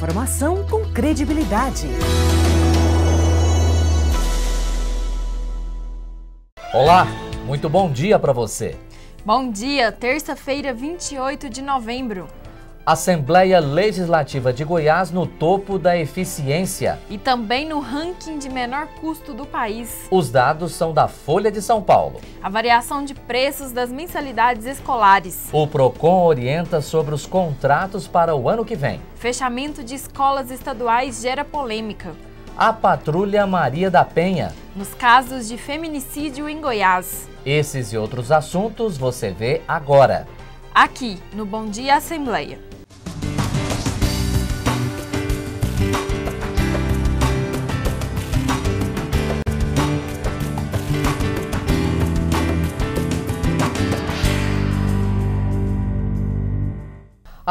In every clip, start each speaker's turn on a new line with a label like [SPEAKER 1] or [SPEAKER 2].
[SPEAKER 1] informação com credibilidade.
[SPEAKER 2] Olá, muito bom dia para você.
[SPEAKER 3] Bom dia, terça-feira, 28 de novembro.
[SPEAKER 2] Assembleia Legislativa de Goiás no topo da eficiência.
[SPEAKER 3] E também no ranking de menor custo do país.
[SPEAKER 2] Os dados são da Folha de São Paulo.
[SPEAKER 3] A variação de preços das mensalidades escolares.
[SPEAKER 2] O PROCON orienta sobre os contratos para o ano que vem.
[SPEAKER 3] Fechamento de escolas estaduais gera polêmica. A
[SPEAKER 2] Patrulha Maria da Penha.
[SPEAKER 3] Nos casos de feminicídio em Goiás.
[SPEAKER 2] Esses e outros assuntos você vê agora.
[SPEAKER 3] Aqui no Bom Dia Assembleia.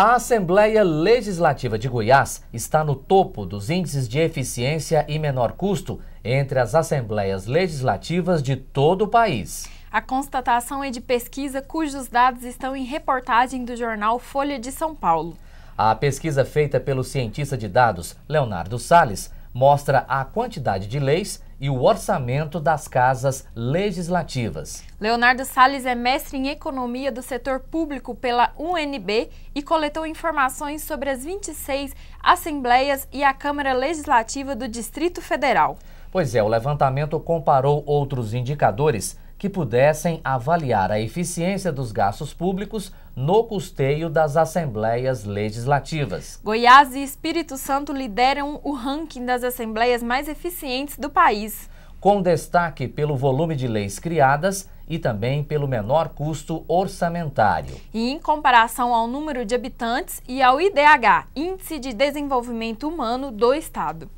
[SPEAKER 2] A Assembleia Legislativa de Goiás está no topo dos índices de eficiência e menor custo entre as assembleias legislativas de todo o país.
[SPEAKER 3] A constatação é de pesquisa cujos dados estão em reportagem do jornal Folha de São Paulo.
[SPEAKER 2] A pesquisa feita pelo cientista de dados Leonardo Sales mostra a quantidade de leis e o orçamento das casas legislativas.
[SPEAKER 3] Leonardo Salles é mestre em economia do setor público pela UNB e coletou informações sobre as 26 assembleias e a Câmara Legislativa do Distrito Federal.
[SPEAKER 2] Pois é, o levantamento comparou outros indicadores que pudessem avaliar a eficiência dos gastos públicos no custeio das assembleias legislativas.
[SPEAKER 3] Goiás e Espírito Santo lideram o ranking das assembleias mais eficientes do país.
[SPEAKER 2] Com destaque pelo volume de leis criadas e também pelo menor custo orçamentário.
[SPEAKER 3] E em comparação ao número de habitantes e ao IDH, Índice de Desenvolvimento Humano do Estado.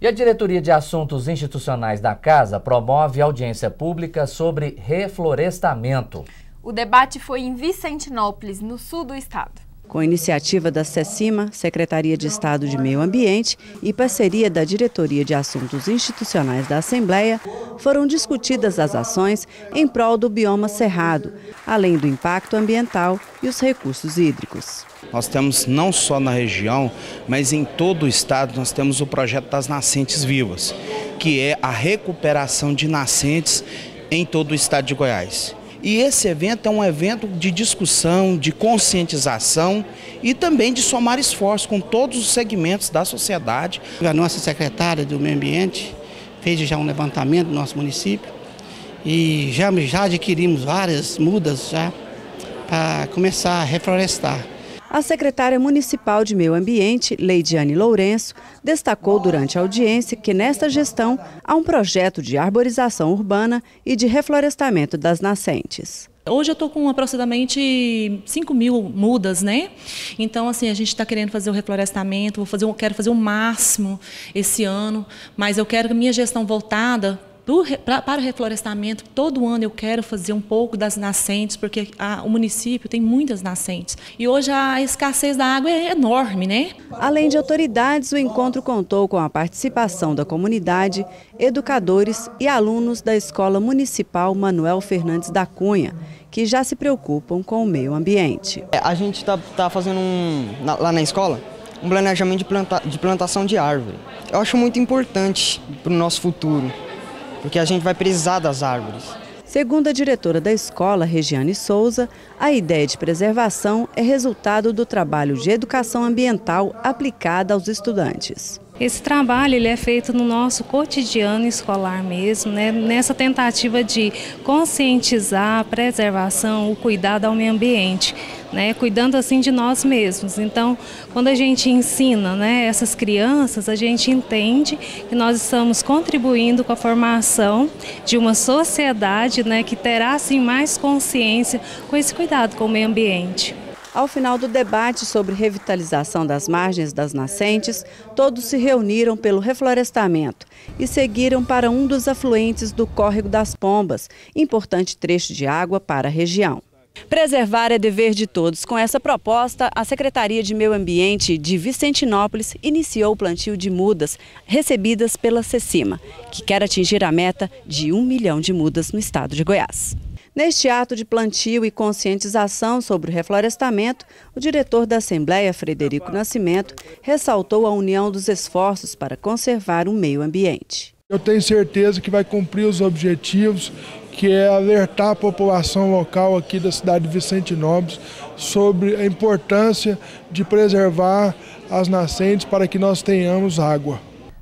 [SPEAKER 3] E a
[SPEAKER 2] Diretoria de Assuntos Institucionais da Casa promove audiência pública sobre reflorestamento.
[SPEAKER 3] O debate foi em Vicentinópolis, no sul do estado.
[SPEAKER 2] Com a
[SPEAKER 4] iniciativa da SECIMA, Secretaria de Estado de Meio Ambiente e parceria da Diretoria de Assuntos Institucionais da Assembleia, foram discutidas as ações em prol do bioma cerrado, além do impacto ambiental
[SPEAKER 5] e os recursos hídricos. Nós temos não só na região, mas em todo o estado, nós temos o projeto das nascentes vivas, que é a recuperação de nascentes em todo o estado de Goiás. E esse evento é um evento de discussão, de conscientização e também de somar esforços com todos os segmentos da sociedade. A nossa secretária do Meio Ambiente fez já um levantamento do nosso município e já, já
[SPEAKER 2] adquirimos várias mudas já para começar a reflorestar. A
[SPEAKER 4] secretária municipal de Meio Ambiente, Leidiane Lourenço, destacou durante a audiência que nesta gestão há um projeto de arborização urbana e de reflorestamento das nascentes. Hoje eu estou com aproximadamente 5 mil mudas, né? Então, assim, a gente está querendo fazer o reflorestamento, vou fazer, quero fazer o máximo esse ano, mas eu quero que minha gestão voltada do, pra, para o reflorestamento, todo ano eu quero fazer um pouco das nascentes, porque a, o município tem muitas nascentes. E hoje a escassez da água é enorme, né? Além de autoridades, o encontro contou com a participação da comunidade, educadores e alunos da Escola Municipal Manuel Fernandes da Cunha, que já se preocupam com o meio ambiente. É, a gente está tá fazendo um, na, lá na escola um planejamento de, planta, de plantação de árvore. Eu acho muito importante para o nosso futuro porque a gente vai precisar das árvores. Segundo a diretora da escola, Regiane Souza, a ideia de preservação é resultado do trabalho de educação ambiental aplicada aos estudantes. Esse trabalho ele é feito no nosso cotidiano escolar mesmo, né? nessa tentativa de conscientizar a preservação, o cuidado ao meio ambiente, né? cuidando assim de nós mesmos. Então, quando a gente ensina né, essas crianças, a gente entende que nós estamos contribuindo com a formação de uma sociedade né, que terá assim, mais consciência com esse cuidado com o meio ambiente. Ao final do debate sobre revitalização das margens das nascentes, todos se reuniram pelo reflorestamento e seguiram para um dos afluentes do Córrego das Pombas, importante trecho de água para a região. Preservar é dever de todos. Com essa proposta, a Secretaria de Meio Ambiente de Vicentinópolis iniciou o plantio de mudas recebidas pela CECIMA, que quer atingir a meta de um milhão de mudas no estado de Goiás. Neste ato de plantio e conscientização sobre o reflorestamento, o diretor da Assembleia, Frederico Nascimento, ressaltou a união dos esforços para conservar o meio ambiente.
[SPEAKER 1] Eu tenho certeza que vai cumprir os objetivos, que é alertar a população local aqui da cidade de Vicente Nobres sobre a importância de preservar as nascentes para que nós tenhamos água.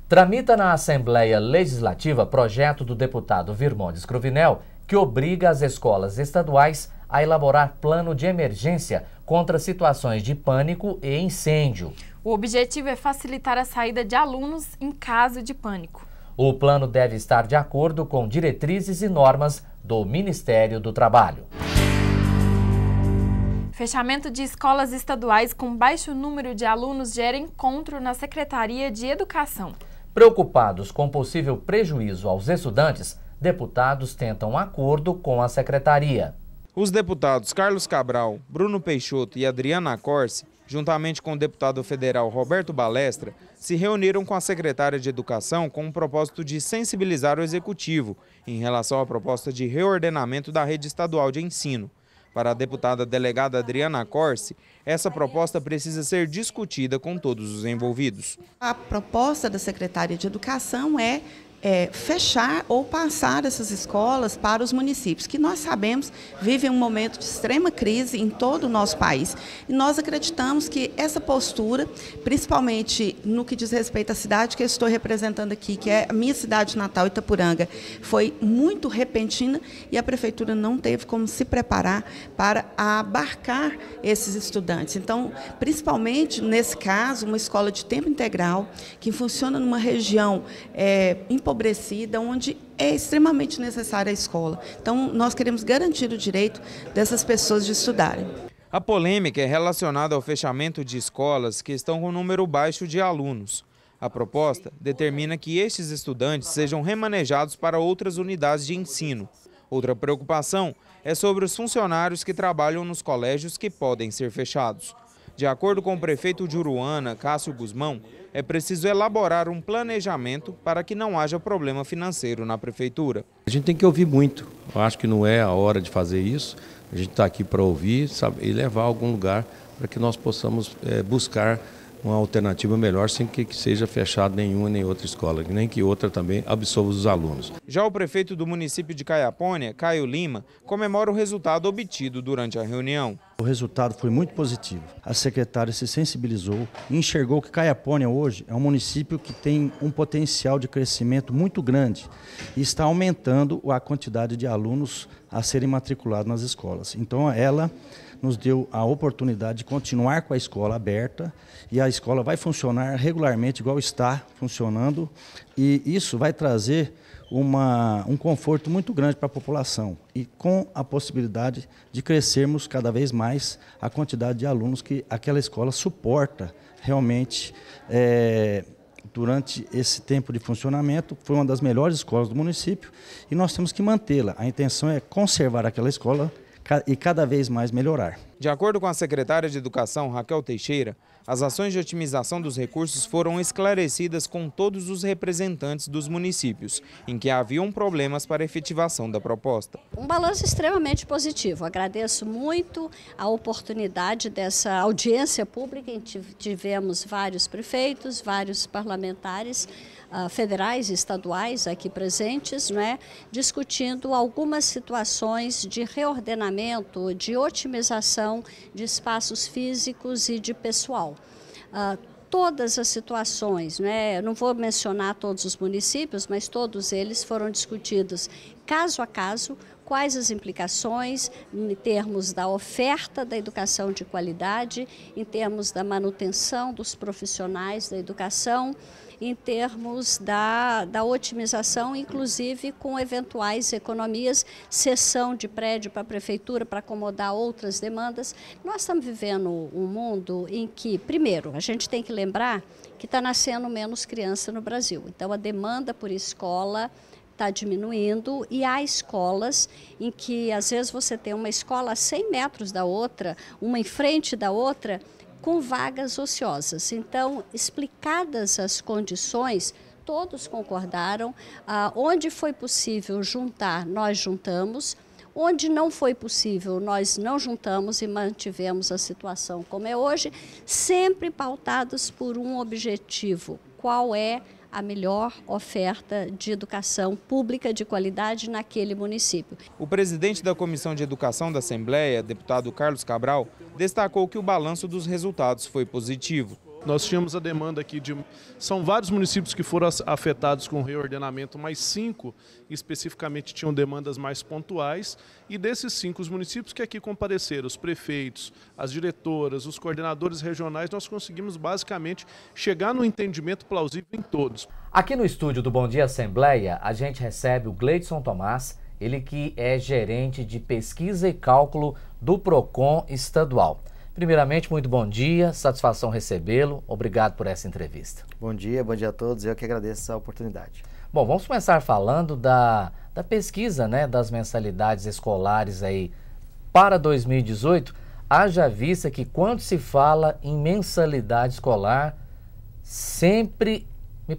[SPEAKER 2] Tramita na Assembleia Legislativa projeto do deputado Virmondes Cruvinel que obriga as escolas estaduais a elaborar plano de emergência contra situações de pânico e incêndio.
[SPEAKER 3] O objetivo é facilitar a saída de alunos em caso de pânico.
[SPEAKER 2] O plano deve estar de acordo com diretrizes e normas do Ministério do Trabalho.
[SPEAKER 3] Fechamento de escolas estaduais com baixo número de alunos gera encontro na Secretaria de Educação.
[SPEAKER 2] Preocupados com possível prejuízo aos estudantes, Deputados tentam acordo com a
[SPEAKER 5] secretaria. Os deputados Carlos Cabral, Bruno Peixoto e Adriana Corse, juntamente com o deputado federal Roberto Balestra, se reuniram com a secretária de Educação com o propósito de sensibilizar o executivo em relação à proposta de reordenamento da rede estadual de ensino. Para a deputada delegada Adriana Corse, essa proposta precisa ser discutida com todos os envolvidos. A proposta da secretária de Educação
[SPEAKER 4] é é, fechar ou passar essas escolas para os municípios, que nós sabemos vivem um momento de extrema crise em todo o nosso país. E nós acreditamos que essa postura, principalmente no que diz respeito à cidade que eu estou representando aqui, que é a minha cidade natal, Itapuranga, foi muito repentina e a prefeitura não teve como se preparar para abarcar esses estudantes. Então, principalmente nesse caso, uma escola de tempo integral, que funciona numa região é, empobrecida, onde é extremamente necessária a escola. Então, nós queremos garantir o direito dessas pessoas de estudarem.
[SPEAKER 5] A polêmica é relacionada ao fechamento de escolas que estão com número baixo de alunos. A proposta determina que estes estudantes sejam remanejados para outras unidades de ensino. Outra preocupação é sobre os funcionários que trabalham nos colégios que podem ser fechados. De acordo com o prefeito de Uruana, Cássio Guzmão, é preciso elaborar um planejamento para que não haja problema financeiro na prefeitura. A gente tem que ouvir muito. Eu acho que não é a hora de fazer isso. A gente está aqui para ouvir sabe, e levar a algum lugar para que nós possamos é, buscar uma alternativa melhor sem que seja fechada nenhuma nem outra escola, nem que outra também absorva os alunos. Já o prefeito do município de Caiapônia, Caio Lima, comemora o resultado obtido durante a reunião. O
[SPEAKER 2] resultado foi muito positivo. A secretária se sensibilizou e enxergou que Caiapônia hoje é um município que tem um potencial de crescimento muito grande e está aumentando a quantidade de alunos a serem matriculados nas escolas. Então ela nos deu a oportunidade de continuar com a escola aberta e a escola vai funcionar regularmente, igual está funcionando, e isso vai trazer uma, um conforto muito grande para a população e com a possibilidade de crescermos cada vez mais a quantidade de alunos que aquela escola suporta realmente. É, durante esse tempo de funcionamento, foi uma das melhores escolas do município e nós temos que mantê-la. A intenção é conservar aquela escola e cada vez mais melhorar.
[SPEAKER 5] De acordo com a secretária de Educação, Raquel Teixeira, as ações de otimização dos recursos foram esclarecidas com todos os representantes dos municípios, em que haviam problemas para efetivação da proposta.
[SPEAKER 6] Um balanço extremamente positivo. Agradeço muito a oportunidade dessa audiência pública em que tivemos vários prefeitos, vários parlamentares ah, federais e estaduais aqui presentes, né, discutindo algumas situações de reordenamento, de otimização de espaços físicos e de pessoal. Uh, todas as situações, né? não vou mencionar todos os municípios, mas todos eles foram discutidos caso a caso, quais as implicações em termos da oferta da educação de qualidade, em termos da manutenção dos profissionais da educação, em termos da, da otimização, inclusive com eventuais economias, cessão de prédio para a prefeitura para acomodar outras demandas. Nós estamos vivendo um mundo em que, primeiro, a gente tem que lembrar que está nascendo menos criança no Brasil. Então, a demanda por escola está diminuindo e há escolas em que às vezes você tem uma escola a 100 metros da outra, uma em frente da outra com vagas ociosas. Então, explicadas as condições, todos concordaram. Ah, onde foi possível juntar, nós juntamos. Onde não foi possível, nós não juntamos e mantivemos a situação como é hoje, sempre pautados por um objetivo: qual é a melhor oferta de educação pública de qualidade naquele município.
[SPEAKER 5] O presidente da Comissão de Educação da Assembleia, deputado Carlos Cabral, destacou que o balanço dos resultados foi positivo. Nós tínhamos a demanda aqui de. São vários municípios que foram afetados com o reordenamento, mas cinco especificamente tinham demandas mais pontuais. E desses cinco os municípios que aqui compareceram, os prefeitos, as diretoras, os coordenadores regionais, nós conseguimos basicamente chegar no entendimento plausível em todos. Aqui no
[SPEAKER 2] estúdio do Bom Dia Assembleia, a gente recebe o Gleidson Tomás, ele que é gerente de pesquisa e cálculo do PROCON estadual. Primeiramente, muito bom dia, satisfação recebê-lo. Obrigado por essa entrevista. Bom dia, bom dia a todos. Eu que agradeço essa oportunidade. Bom, vamos começar falando da, da pesquisa né, das mensalidades escolares aí para 2018. Haja vista que quando se fala em mensalidade escolar, sempre.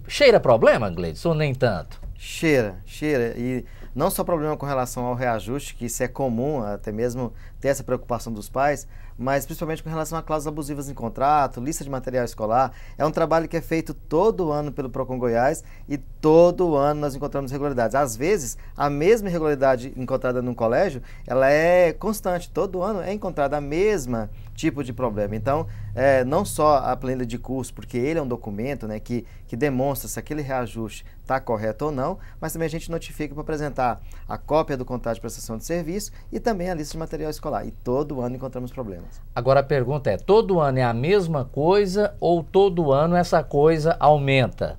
[SPEAKER 2] Cheira problema, Gleidson, ou nem tanto? Cheira, cheira. E não só problema com relação ao reajuste, que isso é comum,
[SPEAKER 7] até mesmo ter essa preocupação dos pais, mas principalmente com relação a cláusulas abusivas em contrato, lista de material escolar. É um trabalho que é feito todo ano pelo PROCON Goiás e todo ano nós encontramos irregularidades. Às vezes, a mesma irregularidade encontrada num colégio, ela é constante, todo ano é encontrada a mesma tipo de problema. Então, é, não só a planilha de curso, porque ele é um documento né, que, que demonstra se aquele reajuste está correto ou não, mas também a gente notifica para apresentar a cópia do contrato de prestação de serviço e também a lista de material escolar. E todo ano encontramos problemas.
[SPEAKER 2] Agora a pergunta é: todo ano é a mesma coisa ou todo ano essa coisa aumenta?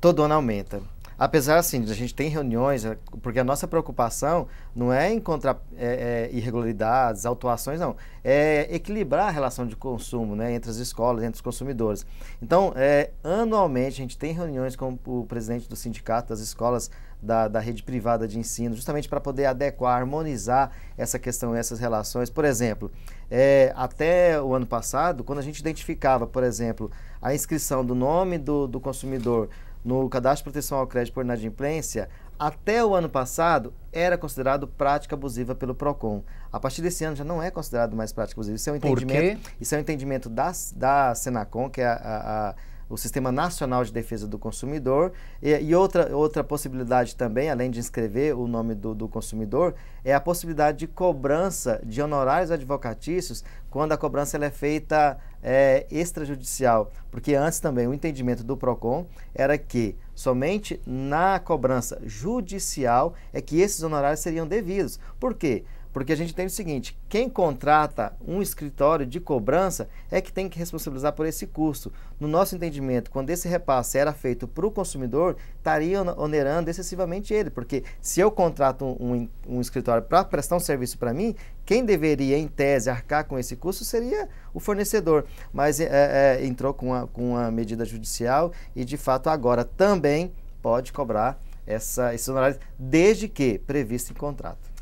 [SPEAKER 2] Todo
[SPEAKER 7] ano aumenta. Apesar assim, a gente tem reuniões, é, porque a nossa preocupação não é encontrar é, é, irregularidades, autuações, não. É equilibrar a relação de consumo né, entre as escolas, entre os consumidores. Então, é, anualmente, a gente tem reuniões com o presidente do Sindicato das Escolas da, da rede privada de ensino, justamente para poder adequar, harmonizar essa questão, essas relações. Por exemplo, é, até o ano passado, quando a gente identificava, por exemplo, a inscrição do nome do, do consumidor no cadastro de proteção ao crédito por inadimplência, até o ano passado era considerado prática abusiva pelo Procon. A partir desse ano já não é considerado mais prática abusiva. Isso é um entendimento, isso é um entendimento da, da Senacom, que é a, a o Sistema Nacional de Defesa do Consumidor. E, e outra, outra possibilidade também, além de inscrever o nome do, do consumidor, é a possibilidade de cobrança de honorários advocatícios quando a cobrança ela é feita é, extrajudicial. Porque antes também o entendimento do PROCON era que somente na cobrança judicial é que esses honorários seriam devidos. Por quê? Porque a gente tem o seguinte: quem contrata um escritório de cobrança é que tem que responsabilizar por esse custo. No nosso entendimento, quando esse repasse era feito para o consumidor, estaria onerando excessivamente ele. Porque se eu contrato um, um escritório para prestar um serviço para mim, quem deveria, em tese, arcar com esse custo seria o fornecedor. Mas é, é, é entrou com uma, com medida judicial e, de fato, agora também pode cobrar essa, esses honorários, desde que previsto em contrato.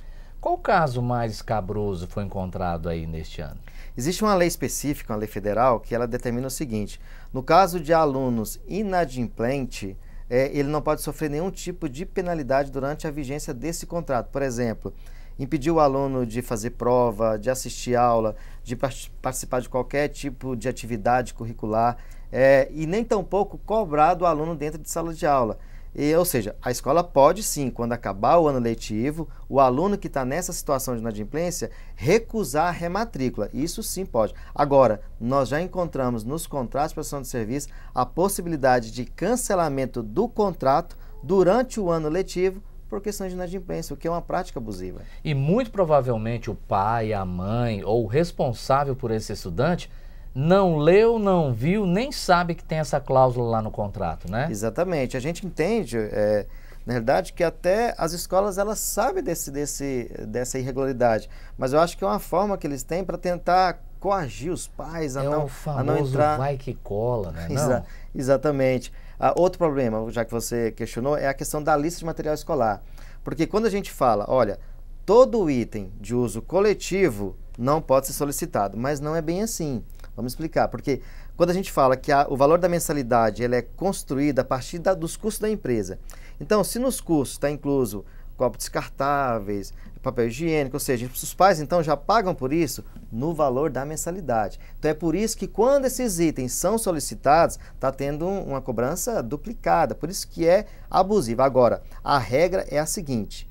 [SPEAKER 7] Qual caso mais escabroso foi encontrado aí neste ano? Existe uma lei específica, uma lei federal, que ela determina o seguinte: no caso de alunos inadimplente, é, ele não pode sofrer nenhum tipo de penalidade durante a vigência desse contrato. Por exemplo, impedir o aluno de fazer prova, de assistir aula, de participar de qualquer tipo de atividade curricular, é, e nem tampouco cobrar do aluno dentro de sala de aula. E, ou seja, a escola pode sim, quando acabar o ano letivo, o aluno que está nessa situação de inadimplência recusar a rematrícula. Isso sim pode. Agora, nós já encontramos nos contratos de prestação de serviço a possibilidade de cancelamento do contrato durante o ano letivo por questão de inadimplência, o que é uma prática abusiva.
[SPEAKER 2] E muito provavelmente o pai, a mãe ou o responsável por esse estudante não leu, não viu, nem sabe que tem essa cláusula lá no contrato, né? Exatamente. A gente
[SPEAKER 7] entende, é, na verdade, que até as escolas elas sabem desse, desse, dessa irregularidade. Mas eu acho que é uma forma que eles têm para tentar coagir os pais a, é não, a não entrar. vai que cola, né? Não? exatamente. Ah, outro problema, já que você questionou, é a questão da lista de material escolar. Porque quando a gente fala, olha, todo item de uso coletivo não pode ser solicitado, mas não é bem assim. Vamos explicar, porque quando a gente fala que a, o valor da mensalidade ele é construído a partir da, dos custos da empresa. Então, se nos custos está incluso copos descartáveis, papel higiênico, ou seja, os pais então já pagam por isso no valor da mensalidade. Então é por isso que quando esses itens são solicitados, está tendo uma cobrança duplicada, por isso que é abusiva. Agora, a regra é a seguinte,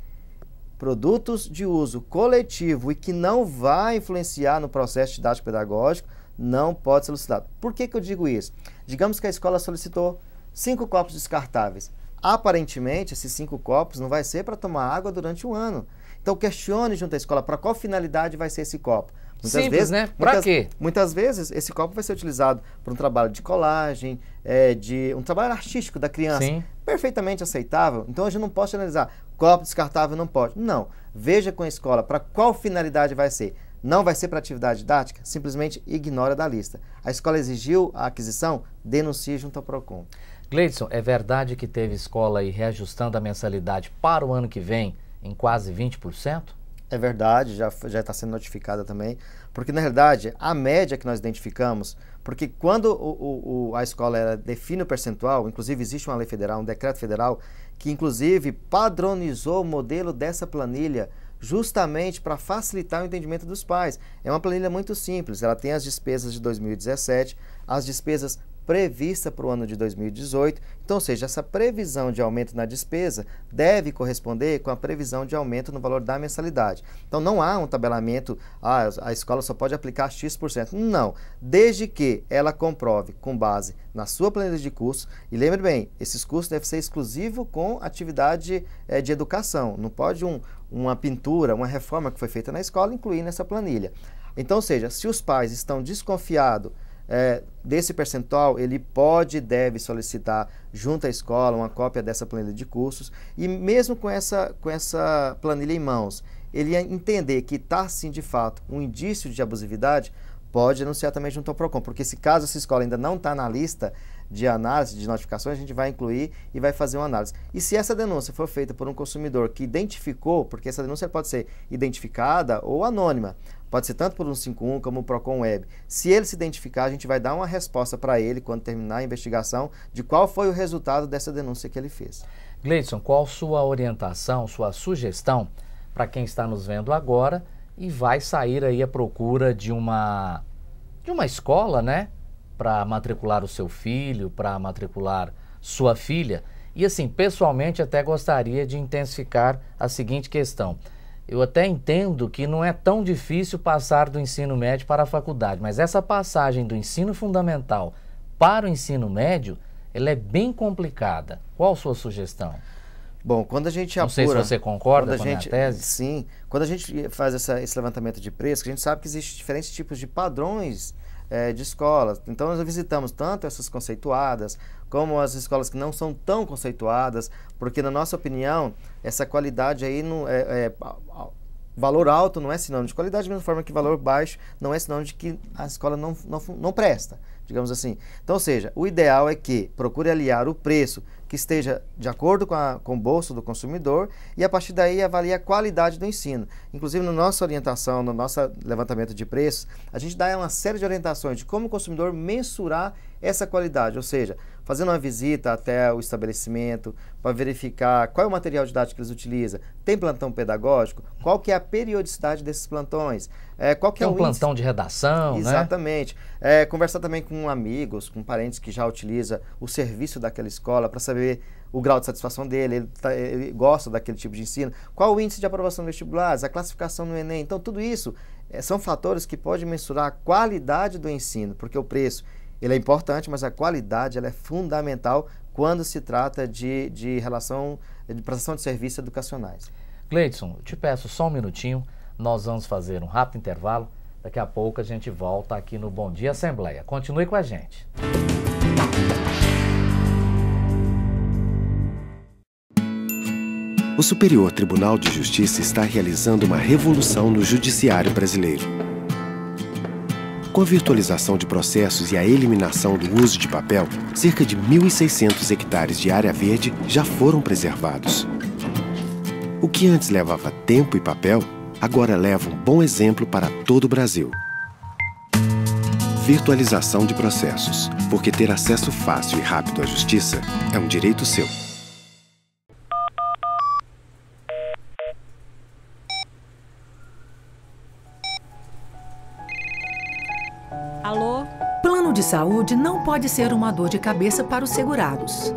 [SPEAKER 7] produtos de uso coletivo e que não vai influenciar no processo didático-pedagógico, não pode ser solicitado. Por que, que eu digo isso? Digamos que a escola solicitou cinco copos descartáveis. Aparentemente, esses cinco copos não vai ser para tomar água durante um ano. Então questione junto à escola para qual finalidade vai ser esse copo. Muitas Simples, vezes, né? Para quê? Muitas vezes esse copo vai ser utilizado para um trabalho de colagem, é, de um trabalho artístico da criança. Sim. Perfeitamente aceitável. Então hoje eu não posso analisar copo descartável não pode. Não. Veja com a escola para qual finalidade vai ser não vai ser para atividade didática, simplesmente ignora da lista. A escola exigiu a aquisição, denuncie junto ao PROCON.
[SPEAKER 2] Gleidson, é verdade que teve escola aí reajustando a mensalidade para o ano que vem em quase 20%?
[SPEAKER 7] É verdade, já está sendo notificada também. Porque, na realidade, a média que nós identificamos, porque quando o, o, a escola define o percentual, inclusive existe uma lei federal, um decreto federal, que inclusive padronizou o modelo dessa planilha justamente para facilitar o entendimento dos pais. É uma planilha muito simples, ela tem as despesas de 2017, as despesas prevista para o ano de 2018. Então, ou seja, essa previsão de aumento na despesa deve corresponder com a previsão de aumento no valor da mensalidade. Então, não há um tabelamento, ah, a escola só pode aplicar X%. Não, desde que ela comprove com base na sua planilha de custos. e lembre bem, esses cursos devem ser exclusivos com atividade é, de educação, não pode um, uma pintura, uma reforma que foi feita na escola incluir nessa planilha. Então, ou seja, se os pais estão desconfiados é, desse percentual, ele pode e deve solicitar junto à escola uma cópia dessa planilha de cursos e mesmo com essa, com essa planilha em mãos, ele entender que está sim de fato um indício de abusividade, pode anunciar também junto ao PROCON, porque se caso essa escola ainda não está na lista de análise, de notificações, a gente vai incluir e vai fazer uma análise. E se essa denúncia for feita por um consumidor que identificou, porque essa denúncia pode ser identificada ou anônima, Pode ser tanto por 151 como o Procon Web. Se ele se identificar, a gente vai dar uma resposta para ele quando terminar a investigação de qual foi o resultado dessa denúncia que ele
[SPEAKER 2] fez. Gleidson, qual sua orientação, sua sugestão para quem está nos vendo agora e vai sair aí à procura de uma de uma escola, né, para matricular o seu filho, para matricular sua filha? E assim, pessoalmente até gostaria de intensificar a seguinte questão eu até entendo que não é tão difícil passar do ensino médio para a faculdade, mas essa passagem do ensino fundamental para o ensino médio, ela é bem complicada. Qual a sua sugestão? Bom, quando a gente apura... Não sei se você concorda com a, gente, minha tese. Sim. Quando a gente
[SPEAKER 7] faz essa, esse levantamento de preço, a gente sabe que existem diferentes tipos de padrões é, de escolas. Então, nós visitamos tanto essas conceituadas, como as escolas que não são tão conceituadas, porque, na nossa opinião, essa qualidade aí não, é, é valor alto não é sinônimo de qualidade, da mesma forma que valor baixo não é sinônimo de que a escola não, não, não presta, digamos assim. Então, ou seja, o ideal é que procure aliar o preço que esteja de acordo com, a, com o bolso do consumidor e a partir daí avalie a qualidade do ensino. Inclusive, na nossa orientação, no nosso levantamento de preços, a gente dá uma série de orientações de como o consumidor mensurar essa qualidade, ou seja, fazendo uma visita até o estabelecimento para verificar qual é o material didático que eles utilizam, tem plantão pedagógico, qual que é a periodicidade desses plantões, é, qual que é tem é o um plantão de redação, né? Exatamente. Né? É, conversar também com amigos, com parentes que já utiliza o serviço daquela escola para saber o grau de satisfação dele, ele, tá, ele, gosta daquele tipo de ensino, qual o índice de aprovação dos vestibulares, a classificação no Enem. Então, tudo isso é, são fatores que podem mensurar a qualidade do ensino, porque o preço ele é importante, mas a qualidade ela é fundamental quando se trata de, de relação de prestação de serviços educacionais.
[SPEAKER 2] Gleidson, te peço só um minutinho, nós vamos fazer um rápido intervalo. Daqui a pouco a gente volta aqui no Bom Dia Assembleia. Continue com a gente.
[SPEAKER 5] O Superior Tribunal de Justiça está realizando uma
[SPEAKER 7] revolução no judiciário brasileiro com a virtualização de processos e a eliminação do uso de papel, cerca de 1.600 hectares de área verde já foram preservados. O que antes levava tempo e papel, agora leva um bom exemplo para todo o Brasil. Virtualização
[SPEAKER 1] de processos, porque ter acesso fácil e rápido à justiça é um direito seu. de saúde não pode ser uma dor de cabeça para os segurados.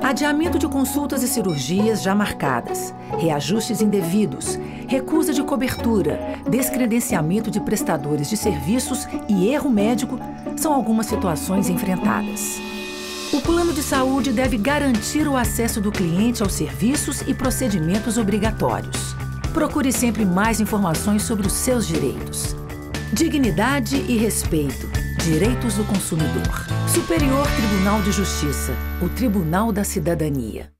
[SPEAKER 1] Adiamento de consultas e cirurgias já marcadas, reajustes indevidos, recusa de cobertura, descredenciamento de prestadores de serviços e erro médico são algumas situações enfrentadas. O plano de saúde deve garantir o acesso do cliente aos serviços e procedimentos obrigatórios. Procure sempre mais informações sobre os seus direitos. Dignidade e respeito. Direitos do Consumidor. Superior Tribunal de Justiça, o Tribunal da Cidadania.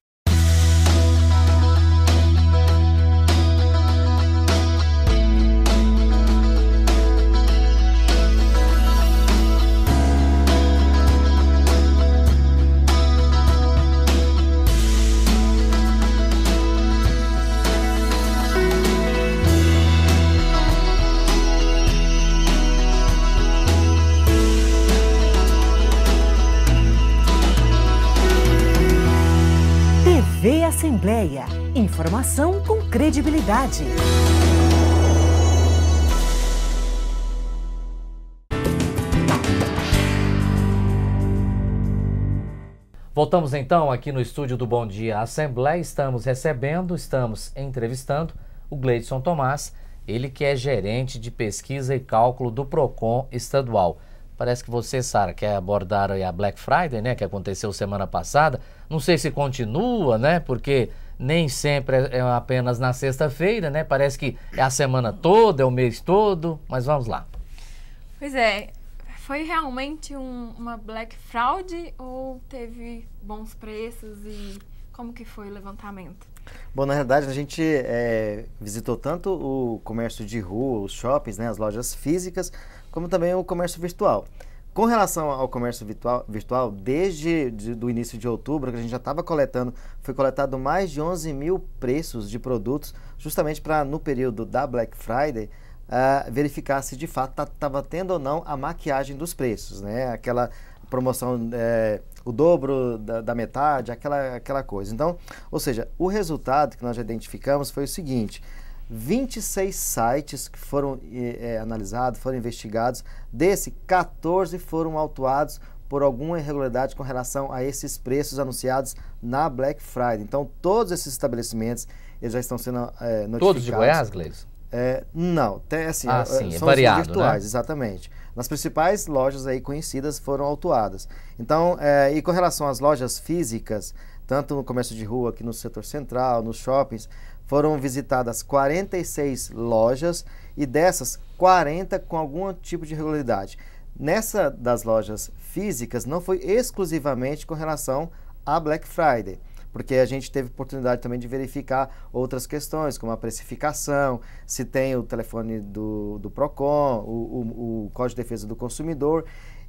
[SPEAKER 1] Assembleia. Informação com credibilidade.
[SPEAKER 2] Voltamos então aqui no estúdio do Bom Dia Assembleia. Estamos recebendo, estamos entrevistando o Gleidson Tomás, ele que é gerente de pesquisa e cálculo do PROCON estadual. Parece que você, Sara, quer abordar a Black Friday, né, que aconteceu semana passada. Não sei se continua, né, porque nem sempre é, é apenas na sexta-feira, né? Parece que é a semana toda, é o mês todo, mas vamos lá.
[SPEAKER 3] Pois é, foi realmente um, uma Black Fraud ou teve bons preços e como que foi o levantamento?
[SPEAKER 7] Bom, na verdade a gente é, visitou tanto o comércio de rua, os shoppings, né, as lojas físicas, como também o comércio virtual. Com relação ao comércio virtual, virtual desde de, do início de outubro, que a gente já estava coletando, foi coletado mais de 11 mil preços de produtos, justamente para, no período da Black Friday, uh, verificar se de fato estava tá, tendo ou não a maquiagem dos preços, né? Aquela promoção, é, o dobro da, da, metade, aquela, aquela coisa. Então, ou seja, o resultado que nós já identificamos foi o seguinte: 26 sites que foram é, analisados, foram investigados. Desse, 14 foram autuados por alguma irregularidade com relação a esses preços anunciados na Black Friday. Então, todos esses estabelecimentos eles já estão sendo é, eh, notificados. Todos de Goiás, Gleison? É, não, tem, assim, ah, é, sim, são é variado, virtuais, né? exatamente. Nas principais lojas aí conhecidas foram autuadas. Então, é, e com relação às lojas físicas, tanto no comércio de rua, aqui no setor central, nos shoppings, foram visitadas 46 lojas e dessas 40 com algum tipo de irregularidade. Nessa das lojas físicas não foi exclusivamente com relação à Black Friday, porque a gente teve oportunidade também de verificar outras questões, como a precificação, se tem o telefone do, do PROCON, o, o, o Código de Defesa do Consumidor.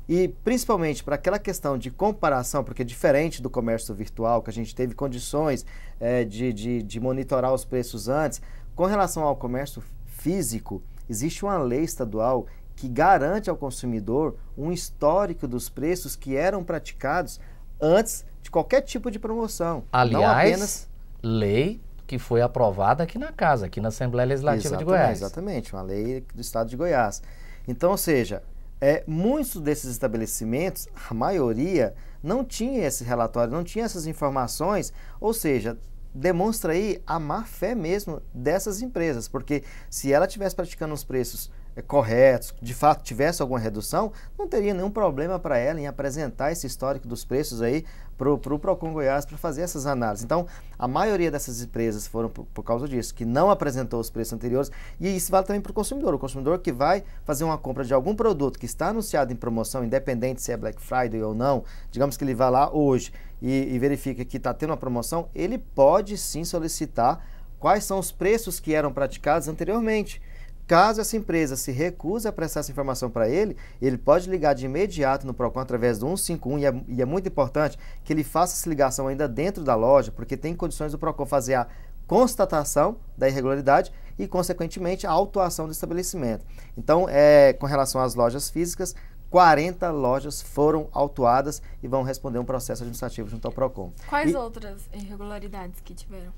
[SPEAKER 7] E principalmente para aquela questão de comparação, porque é diferente do comércio virtual, que a gente teve condições é, de, de, de monitorar os preços antes, com relação ao comércio físico, existe uma lei estadual que garante ao consumidor um histórico dos preços que eram praticados antes de qualquer tipo de promoção. Aliás, não apenas...
[SPEAKER 2] lei que foi aprovada aqui na casa, aqui na Assembleia
[SPEAKER 7] Legislativa exatamente, de Goiás. Exatamente, uma lei do Estado de Goiás. Então, ou seja, é, muitos desses estabelecimentos, a maioria, não tinha esse relatório, não tinha essas informações, ou seja, demonstra aí a má fé mesmo dessas empresas, porque se ela tivesse praticando os preços é corretos, de fato tivesse alguma redução, não teria nenhum problema para ela em apresentar esse histórico dos preços aí para o pro Procon Goiás para fazer essas análises. Então, a maioria dessas empresas foram por, por, causa disso, que não apresentou os preços anteriores, e isso vale também para o consumidor. O consumidor que vai fazer uma compra de algum produto que está anunciado em promoção, independente se é Black Friday ou não, digamos que ele vá lá hoje e, e verifica que está tendo uma promoção, ele pode sim solicitar quais são os preços que eram praticados anteriormente Caso essa empresa se recusa a prestar essa informação para ele, ele pode ligar de imediato no PROCON através do 151 e é, e é, muito importante que ele faça essa ligação ainda dentro da loja, porque tem condições do PROCON fazer a constatação da irregularidade e, consequentemente, a autuação do estabelecimento. Então, é, com relação às lojas físicas, 40 lojas foram autuadas e vão responder um processo administrativo junto ao PROCON. Quais e,
[SPEAKER 3] outras irregularidades que tiveram?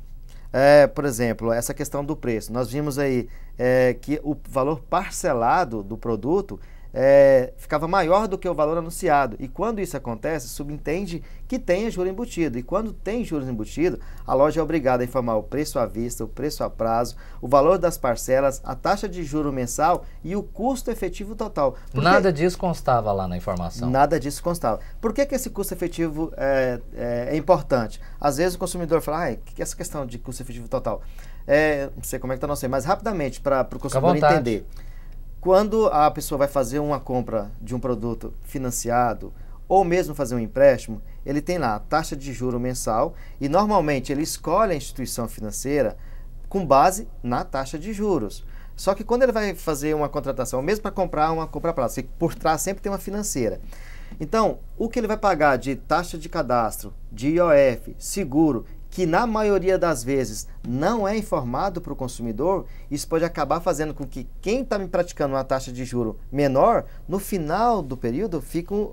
[SPEAKER 7] É, por exemplo, essa questão do preço. Nós vimos aí é, que o valor parcelado do produto é, ficava maior do que o valor anunciado. E quando isso acontece, subentende que tenha juros embutido. E quando tem juros embutido, a loja é obrigada a informar o preço à vista, o preço a prazo, o valor das parcelas, a taxa de juro mensal e o custo efetivo total. Porque nada disso constava
[SPEAKER 2] lá na informação.
[SPEAKER 7] Nada disso constava. Por que, que esse custo efetivo é, é, é importante? Às vezes o consumidor fala, o que, que é essa questão de custo efetivo total? É, não sei como é que está, não sei, mas rapidamente para o consumidor entender. Quando a pessoa vai fazer uma compra de um produto financiado ou mesmo fazer um empréstimo, ele tem lá a taxa de juro mensal e normalmente ele escolhe a instituição financeira com base na taxa de juros. Só que quando ele vai fazer uma contratação, mesmo para comprar uma compra prazo, por trás sempre tem uma financeira. Então, o que ele vai pagar de taxa de cadastro, de IOF, seguro que na maioria das vezes não é informado para o consumidor, isso pode acabar fazendo com que quem está me praticando uma taxa de juro menor, no final do período, fique um,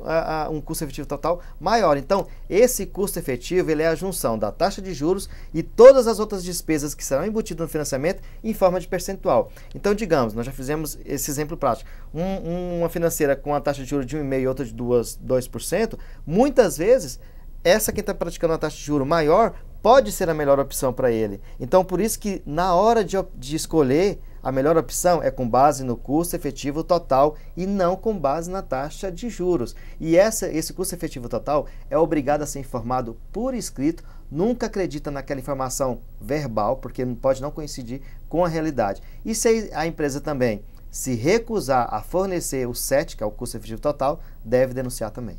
[SPEAKER 7] um custo efetivo total maior. Então, esse custo efetivo ele é a junção da taxa de juros e todas as outras despesas que serão embutidas no financiamento em forma de percentual. Então, digamos, nós já fizemos esse exemplo prático. Um, uma financeira com a taxa de juros de 1,5% e outra de 2%, muitas vezes essa quem está praticando uma taxa de juro maior pode ser a melhor opção para ele. Então, por isso que na hora de, de escolher, a melhor opção é com base no custo efetivo total e não com base na taxa de juros. E essa, esse custo efetivo total é obrigado a ser informado por escrito, nunca acredita naquela informação verbal, porque pode não coincidir com a realidade. E se a empresa também se recusar a fornecer o SET, que é o custo efetivo total, deve denunciar também.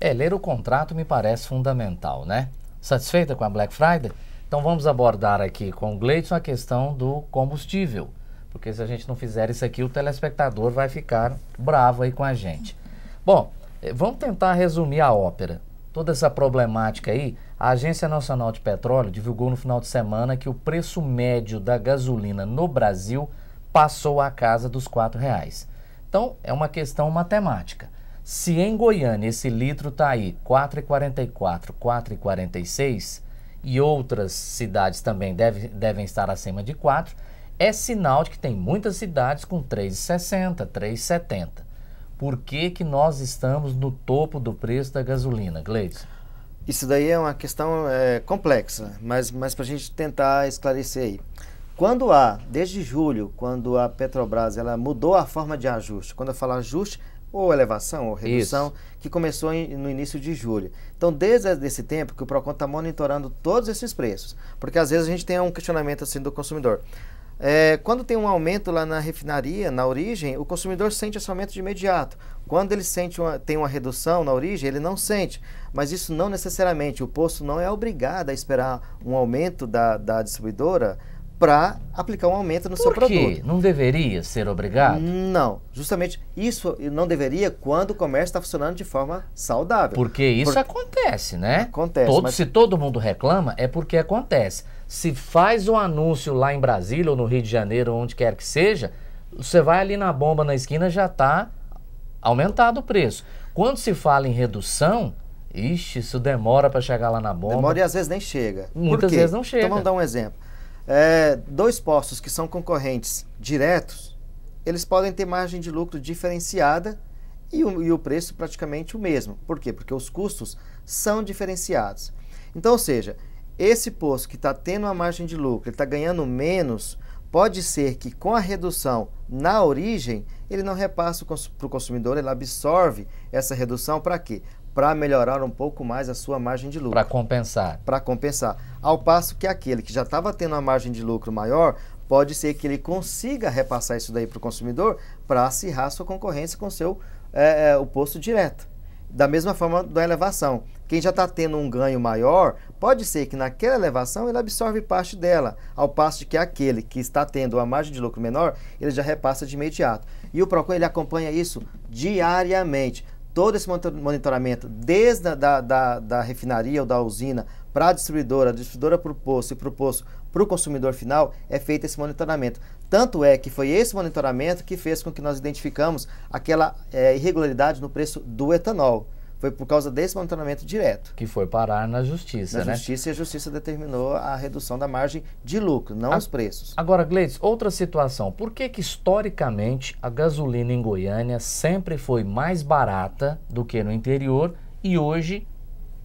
[SPEAKER 2] É, ler o contrato me parece fundamental, né? satisfeita com a Black Friday? Então vamos abordar aqui com o Gleidson a questão do combustível, porque se a gente não fizer isso aqui, o telespectador vai ficar bravo aí com a gente. Bom, eh, vamos tentar resumir a ópera. Toda essa problemática aí, a Agência Nacional de Petróleo divulgou no final de semana que o preço médio da gasolina no Brasil passou a casa dos R$ reais. Então, é uma questão matemática. Se em Goiânia esse litro está aí 4,44, 4,46 e outras cidades também deve, devem estar acima de 4, é sinal de que tem muitas cidades com 3,60, 3,70. Por que, que nós estamos no topo do preço da gasolina, Gleison?
[SPEAKER 7] Isso daí é uma questão é, complexa, mas, mas para a gente tentar esclarecer aí. Quando há, desde julho, quando a Petrobras ela mudou a forma de ajuste, quando eu falo ajuste, ou elevação ou redução, Isso. que começou em, no início de julho. Então, desde esse tempo que o PROCON está monitorando todos esses preços, porque às vezes a gente tem um questionamento assim do consumidor. É, quando tem um aumento lá na refinaria, na origem, o consumidor sente esse aumento de imediato. Quando ele sente uma, tem uma redução na origem, ele não sente. Mas isso não necessariamente, o posto não é obrigado a esperar um aumento da, da distribuidora para aplicar um aumento no Por
[SPEAKER 2] seu quê? Não deveria ser obrigado? Não,
[SPEAKER 7] justamente isso não deveria quando o comércio está funcionando de forma saudável. Porque isso acontece, né? Acontece. Todo, mas... Se
[SPEAKER 2] todo mundo reclama, é porque acontece. Se faz um anúncio lá em Brasília ou no Rio de Janeiro, onde quer que seja, você vai ali na bomba na esquina já está aumentado o preço. Quando se fala em redução, Ixi, isso demora para chegar lá na bomba. Demora e às vezes
[SPEAKER 7] nem chega. Muitas vezes não chega. Então vamos dar um exemplo é, dois postos que são concorrentes diretos, eles podem ter margem de lucro diferenciada e o, e o preço praticamente o mesmo. Por quê? Porque os custos são diferenciados. Então, ou seja, esse posto que está tendo uma margem de lucro, ele está ganhando menos, pode ser que com a redução na origem, ele não repassa para o consumidor, ele absorve essa redução para quê? Para melhorar um pouco mais a sua margem de lucro. Para
[SPEAKER 2] compensar.
[SPEAKER 7] Para compensar. Ao passo que aquele que já estava tendo uma margem de lucro maior, pode ser que ele consiga repassar isso daí para o consumidor para acirrar sua concorrência com seu, é, é, o posto direto. Da mesma forma da elevação. Quem já está tendo um ganho maior, pode ser que naquela elevação ele absorve parte dela, ao passo de que aquele que está tendo uma margem de lucro menor, ele já repassa de imediato. E o PROCON ele acompanha isso diariamente todo esse monitoramento, desde a da, da, da refinaria ou da usina para a distribuidora, distribuidora para o poço e para o poço para o consumidor final, é feito esse monitoramento. Tanto é que foi esse monitoramento que fez com que nós identificamos aquela é, irregularidade no preço do etanol foi por causa desse monitoramento direto.
[SPEAKER 2] Que foi parar na justiça, na né?
[SPEAKER 7] justiça e a justiça determinou a redução da margem de lucro, não a... os preços.
[SPEAKER 2] Agora, Gleides, outra situação. Por que que historicamente a gasolina em Goiânia sempre foi mais barata do que no interior e hoje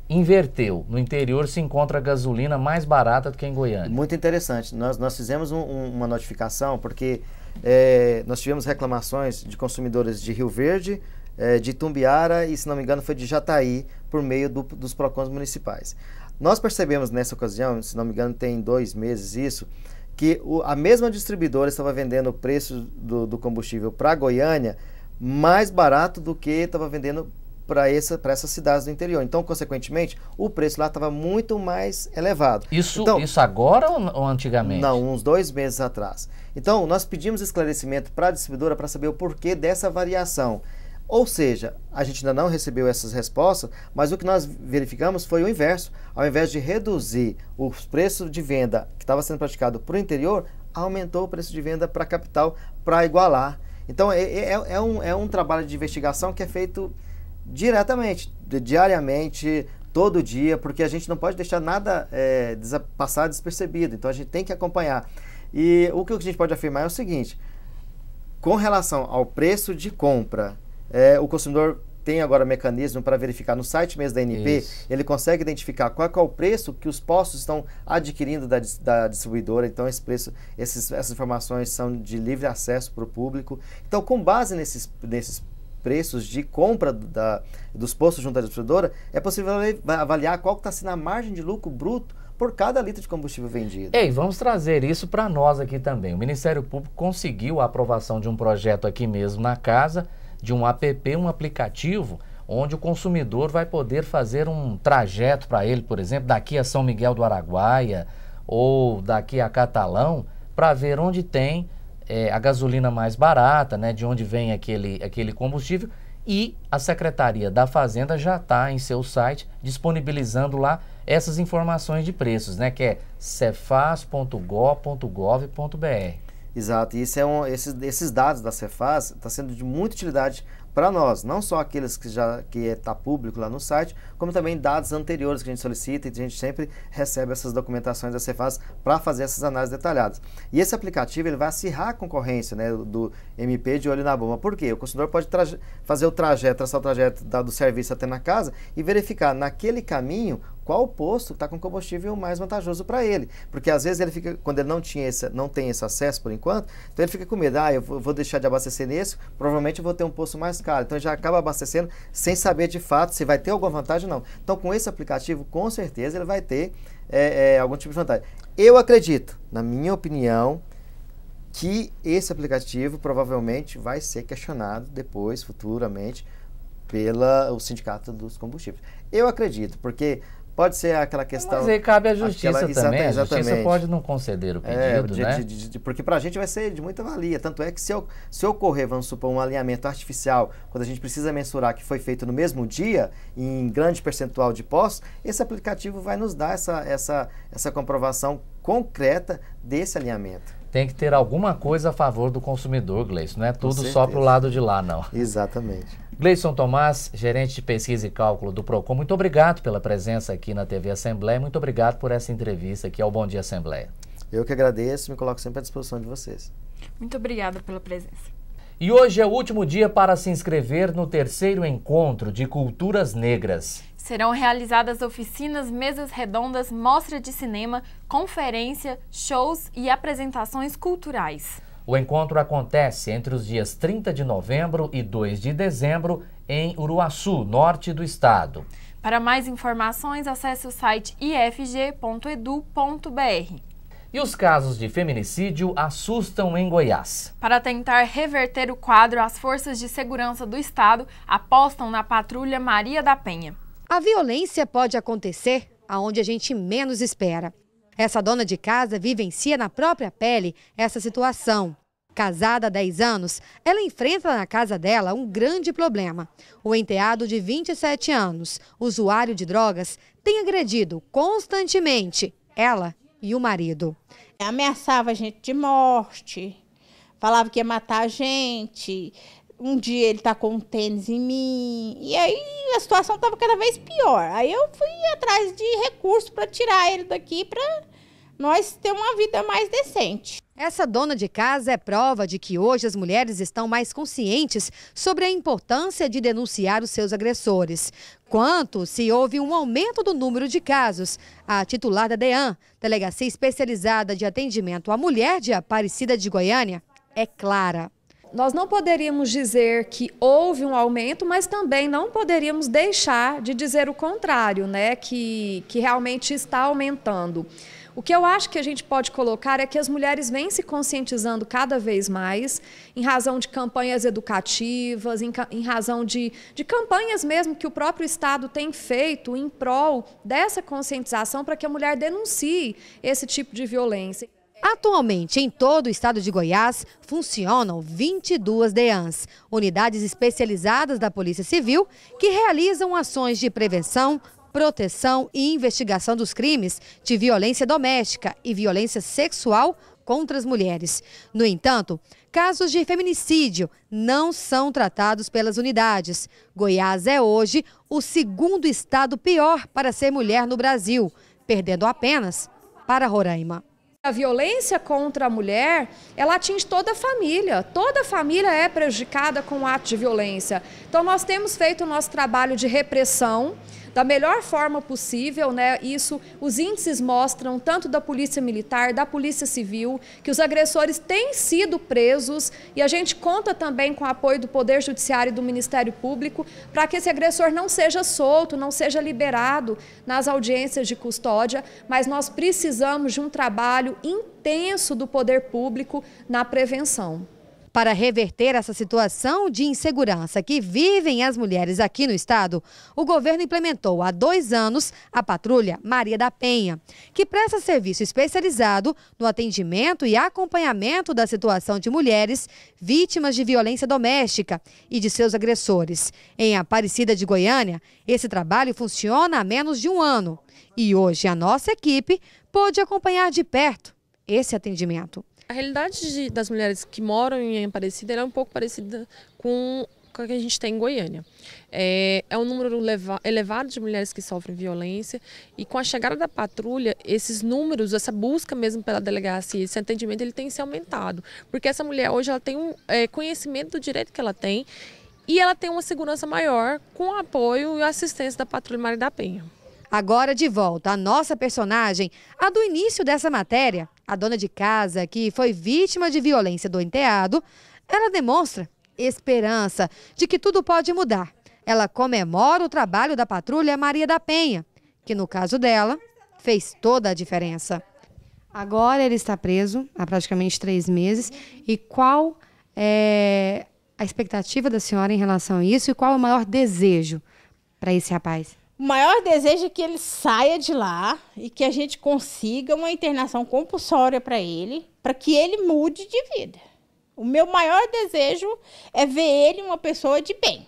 [SPEAKER 2] inverteu. No interior se encontra gasolina mais barata do que em Goiânia.
[SPEAKER 7] Muito interessante. Nós, nós fizemos um, um, uma notificação porque é, nós tivemos reclamações de consumidores de Rio Verde, é, de Tumbiara e, se não me engano, foi de Jataí, por meio do, dos PROCONs municipais. Nós percebemos nessa ocasião, se não me engano, tem dois meses isso, que o, a mesma distribuidora estava vendendo o preço do, do combustível para Goiânia mais barato do que estava vendendo para essa, essas cidades do interior. Então, consequentemente, o preço lá estava muito mais elevado. Isso, então, isso agora ou, antigamente? Não, uns dois meses atrás. Então, nós pedimos esclarecimento para a distribuidora para saber o porquê dessa variação. Ou seja, a gente ainda não recebeu essas respostas, mas o que nós verificamos foi o inverso. Ao invés de reduzir o preço de venda que estava sendo praticado para o interior, aumentou o preço de venda para a capital para igualar. Então é, é, é, um, é um trabalho de investigação que é feito diretamente, diariamente, todo dia, porque a gente não pode deixar nada é, passar despercebido. Então a gente tem que acompanhar. E o que a gente pode afirmar é o seguinte: com relação ao preço de compra é, o consumidor tem agora mecanismo para verificar no site mesmo da NP, Isso. ele consegue identificar qual é o preço que os postos estão adquirindo da, da distribuidora. Então, esse preço, esses, essas informações são de livre acesso para o público. Então, com base nesses, nesses preços de compra da, dos postos junto à distribuidora, é possível avaliar qual está sendo a margem de lucro bruto por cada litro de combustível vendido. Ei,
[SPEAKER 2] vamos trazer isso para nós aqui também. O Ministério Público conseguiu a aprovação de um projeto aqui mesmo na casa de um app, um aplicativo, onde o consumidor vai poder fazer um trajeto para ele, por exemplo, daqui a São Miguel do Araguaia ou daqui a Catalão, para ver onde tem é, a gasolina mais barata, né, de onde vem aquele, aquele combustível. E a Secretaria da Fazenda já está em seu site disponibilizando lá essas informações de preços, né, que é cefaz.gov.br.
[SPEAKER 7] Exato, e é um, esses, esses dados da Cefaz estão tá sendo de muita utilidade para nós, não só aqueles que já que está é, público lá no site, como também dados anteriores que a gente solicita e a gente sempre recebe essas documentações da Cefaz para fazer essas análises detalhadas. E esse aplicativo ele vai acirrar a concorrência né, do MP de olho na bomba. Por quê? O consumidor pode fazer o trajeto, traçar o trajeto do serviço até na casa e verificar naquele caminho qual o posto está com combustível mais vantajoso para ele. Porque às vezes ele fica, quando ele não, tinha esse, não tem esse acesso por enquanto, então ele fica com medo, ah, eu vou deixar de abastecer nesse, provavelmente eu vou ter um posto mais caro. Então ele já acaba abastecendo sem saber de fato se vai ter alguma vantagem vantagem, não. Então, com esse aplicativo, com certeza ele vai ter é, é, algum tipo de vantagem. Eu acredito, na minha opinião, que esse aplicativo provavelmente vai ser questionado depois, futuramente, pelo sindicato dos combustíveis. Eu acredito, porque Pode ser aquela questão. Mas aí cabe à justiça aquela, também. Exatamente. A justiça pode não conceder o é, pedido, é, de, né? De, de, porque para a gente vai ser de muita valia. Tanto é que se, eu, se ocorrer, vamos supor, um alinhamento artificial, quando a gente precisa mensurar que foi feito no mesmo dia, em grande percentual de postos, esse aplicativo vai nos dar essa, essa, essa comprovação concreta desse alinhamento
[SPEAKER 2] tem que ter alguma coisa a favor do consumidor, Gleice. Não é tudo só para o lado de lá, não. Exatamente. Gleison Tomás, gerente de pesquisa e cálculo do PROCON, muito obrigado pela presença aqui na TV Assembleia, muito obrigado por essa entrevista aqui ao Bom Dia Assembleia. Eu que agradeço, me coloco sempre à disposição de vocês.
[SPEAKER 3] Muito obrigada pela presença.
[SPEAKER 2] E hoje é o último dia para se inscrever no terceiro encontro de culturas negras.
[SPEAKER 3] Serão realizadas oficinas, mesas redondas, mostra de cinema, conferência, shows e apresentações culturais.
[SPEAKER 2] O encontro acontece entre os dias 30 de novembro e 2 de dezembro em Uruaçu, norte do estado.
[SPEAKER 3] Para mais informações, acesse o site ifg.edu.br.
[SPEAKER 2] E os casos de feminicídio assustam em Goiás.
[SPEAKER 3] Para tentar reverter o quadro, as forças de segurança do estado apostam na patrulha Maria da Penha.
[SPEAKER 1] A violência pode acontecer aonde a gente menos espera. Essa dona de casa vivencia na própria pele essa situação. Casada há 10 anos, ela enfrenta na casa dela um grande problema. O enteado de 27 anos, usuário de drogas, tem agredido constantemente
[SPEAKER 6] ela e o marido. Ameaçava a gente de morte, falava que ia matar a gente, um dia ele tacou tá um tênis em mim. E aí a situação estava cada vez pior. Aí eu fui atrás de recurso para tirar ele daqui para nós ter uma vida mais decente. Essa dona de casa
[SPEAKER 1] é prova de que hoje as mulheres estão mais conscientes sobre a importância de denunciar os seus agressores. Quanto se houve um aumento do número de casos, a titular da DEAN, Delegacia Especializada de Atendimento à Mulher de Aparecida de Goiânia, é clara nós não poderíamos dizer que houve um aumento, mas também não poderíamos deixar de dizer o contrário, né? que, que realmente está aumentando. O que eu acho que a gente pode colocar é que as mulheres vêm se conscientizando cada vez mais, em razão de campanhas educativas, em, em razão de, de campanhas mesmo que o próprio Estado tem feito em prol dessa conscientização para que a mulher denuncie esse tipo de violência. Atualmente, em todo o estado de Goiás, funcionam 22 DEANs, unidades especializadas da Polícia Civil, que realizam ações de prevenção, proteção e investigação dos crimes de violência doméstica e violência sexual contra as mulheres. No entanto, casos de feminicídio não são tratados pelas unidades. Goiás é hoje o segundo estado pior para ser mulher no Brasil, perdendo apenas para Roraima. A violência contra a mulher, ela atinge toda a família. Toda a família é prejudicada com o ato de violência. Então nós temos feito o nosso trabalho de repressão da melhor forma possível, né? Isso os índices mostram tanto da Polícia Militar, da Polícia Civil, que os agressores têm sido presos e a gente conta também com o apoio do Poder Judiciário e do Ministério Público para que esse agressor não seja solto, não seja liberado nas audiências de custódia, mas nós precisamos de um trabalho intenso do poder público na prevenção. Para reverter essa situação de insegurança que vivem as mulheres aqui no estado, o governo implementou há dois anos a patrulha Maria da Penha, que presta serviço especializado no atendimento e acompanhamento da situação de mulheres vítimas de violência doméstica e de seus agressores. Em Aparecida de Goiânia, esse trabalho funciona há menos de um ano e hoje a nossa equipe pôde acompanhar de perto esse atendimento.
[SPEAKER 3] A realidade de, das mulheres que moram em Aparecida é um pouco parecida com que a gente tem em Goiânia. É, é um número leva, elevado de mulheres que sofrem violência e com a chegada da patrulha, esses números, essa busca mesmo pela delegacia, esse atendimento, ele tem se aumentado. Porque essa mulher hoje ela tem um é, conhecimento do direito que ela tem e ela tem uma segurança maior com o apoio e assistência da Patrulha Maria da Penha.
[SPEAKER 1] Agora de volta, a nossa personagem, a do início dessa matéria, a dona de casa que foi vítima de violência do enteado, ela demonstra esperança de que tudo pode mudar. Ela comemora o trabalho da patrulha Maria da Penha, que no caso dela fez toda a diferença. Agora ele está preso há praticamente três meses. E qual é a expectativa da senhora em relação a isso e qual é o maior desejo para esse rapaz?
[SPEAKER 6] O maior desejo é que ele saia de lá e que a gente consiga uma internação compulsória para ele, para que ele mude de vida.
[SPEAKER 3] O meu maior desejo é ver ele uma pessoa de bem.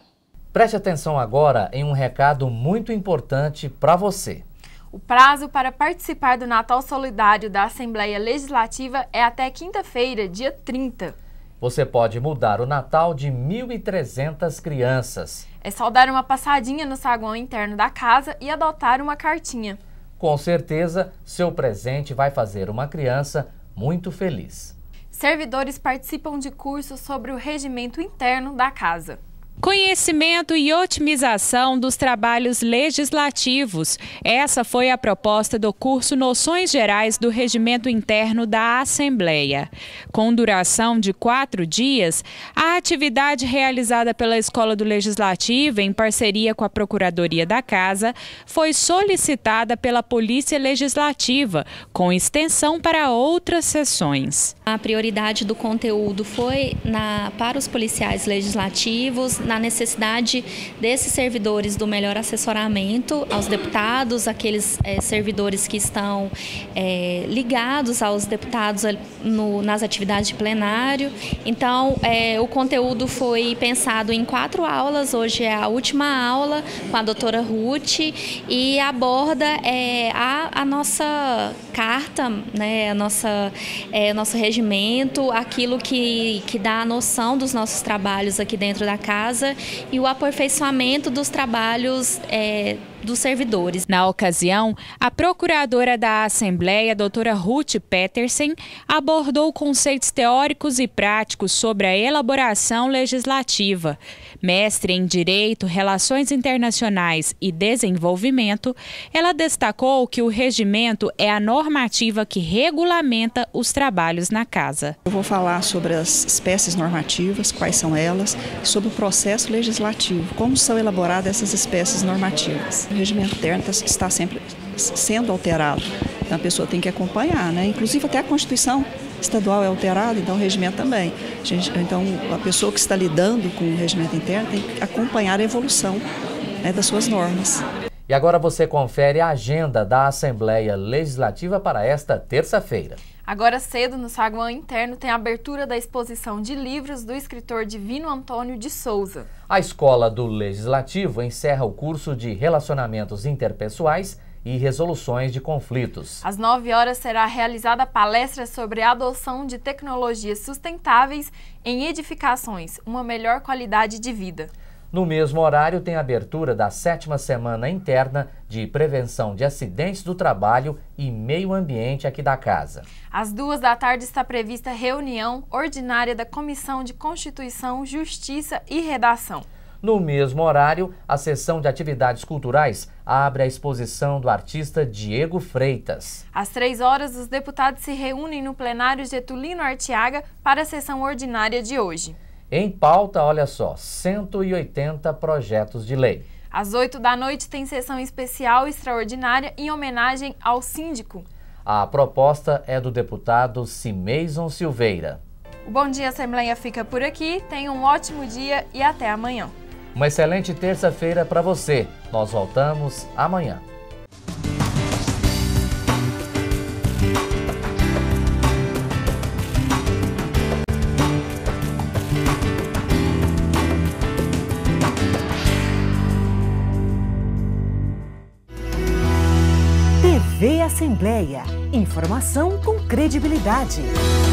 [SPEAKER 2] Preste atenção agora em um recado muito importante para você.
[SPEAKER 3] O prazo para participar do Natal Solidário da Assembleia Legislativa é até quinta-feira, dia 30.
[SPEAKER 2] Você pode mudar o Natal de 1.300 crianças.
[SPEAKER 3] É só dar uma passadinha no saguão interno da casa e adotar uma cartinha.
[SPEAKER 2] Com certeza, seu presente vai fazer uma criança muito feliz.
[SPEAKER 3] Servidores participam de cursos sobre o regimento interno da casa. Conhecimento e otimização dos trabalhos legislativos. Essa foi a proposta do curso Noções Gerais do Regimento Interno da Assembleia. Com duração de quatro dias, a atividade realizada pela Escola do Legislativo, em parceria com a Procuradoria da Casa, foi solicitada pela Polícia Legislativa, com extensão para outras sessões. A prioridade do conteúdo foi na, para os policiais legislativos na necessidade desses servidores do melhor assessoramento aos deputados, aqueles é, servidores que estão é, ligados aos deputados no, nas atividades de plenário. Então, é, o conteúdo foi pensado em quatro aulas, hoje é a última aula com a doutora Ruth e aborda a, a, nossa carta, né, a nossa, nosso regimento, aquilo que, que dá a noção dos nossos trabalhos aqui dentro da casa casa e o aperfeiçoamento dos trabalhos é, dos servidores. Na ocasião, a procuradora da Assembleia, doutora Ruth Petersen, abordou conceitos teóricos e práticos sobre a elaboração legislativa, Mestre em Direito, Relações Internacionais e Desenvolvimento, ela destacou que o regimento é a normativa que regulamenta os trabalhos na casa. Eu vou falar sobre
[SPEAKER 4] as espécies normativas, quais são elas, sobre o processo legislativo, como são elaboradas essas espécies normativas. O regimento interno tá, está sempre sendo alterado, então a pessoa tem que acompanhar, né? inclusive até a Constituição estadual é alterado, então o regimento também. A gente, então, a pessoa que está lidando com o regimento interno tem que acompanhar a evolução
[SPEAKER 2] né, das suas normas. E agora você confere a agenda da Assembleia Legislativa para esta terça-feira.
[SPEAKER 3] Agora cedo, no saguão interno, tem a abertura da exposição de livros do escritor Divino Antônio de Souza.
[SPEAKER 2] A Escola do Legislativo encerra o curso de Relacionamentos Interpessoais e resoluções de conflitos.
[SPEAKER 3] Às 9 horas será realizada palestra sobre a adoção de tecnologias sustentáveis em edificações, uma melhor qualidade de vida.
[SPEAKER 2] No mesmo horário, tem a abertura da sétima semana interna de prevenção de acidentes do trabalho e meio ambiente aqui da casa.
[SPEAKER 3] Às duas da tarde está prevista reunião ordinária da Comissão de Constituição, Justiça e Redação.
[SPEAKER 2] No mesmo horário, a sessão de atividades culturais abre a exposição do artista Diego Freitas.
[SPEAKER 3] Às três horas, os deputados se reúnem no plenário Getulino Artiaga para a sessão ordinária de hoje.
[SPEAKER 2] Em pauta, olha só, 180 projetos de lei.
[SPEAKER 3] Às oito da noite tem sessão especial extraordinária em homenagem ao síndico.
[SPEAKER 2] A proposta é do deputado Cimeison Silveira.
[SPEAKER 3] O Bom Dia Assembleia fica por aqui. Tenha um ótimo dia e até amanhã.
[SPEAKER 2] Uma excelente terça-feira para você. Nós voltamos amanhã.
[SPEAKER 1] TV Assembleia. Informação com credibilidade.